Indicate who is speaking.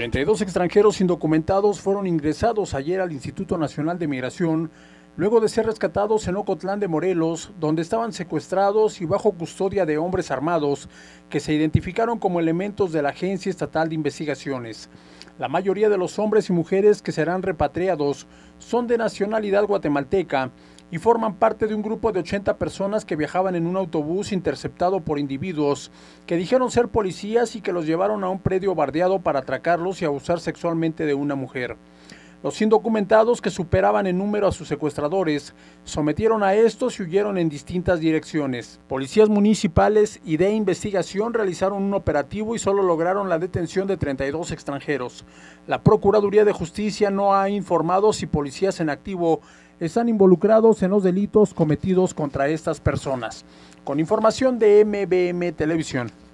Speaker 1: 32 extranjeros indocumentados fueron ingresados ayer al Instituto Nacional de Migración luego de ser rescatados en Ocotlán de Morelos, donde estaban secuestrados y bajo custodia de hombres armados que se identificaron como elementos de la Agencia Estatal de Investigaciones. La mayoría de los hombres y mujeres que serán repatriados son de nacionalidad guatemalteca y forman parte de un grupo de 80 personas que viajaban en un autobús interceptado por individuos que dijeron ser policías y que los llevaron a un predio bardeado para atracarlos y abusar sexualmente de una mujer. Los indocumentados que superaban en número a sus secuestradores sometieron a estos y huyeron en distintas direcciones. Policías municipales y de investigación realizaron un operativo y solo lograron la detención de 32 extranjeros. La Procuraduría de Justicia no ha informado si policías en activo están involucrados en los delitos cometidos contra estas personas. Con información de MBM Televisión.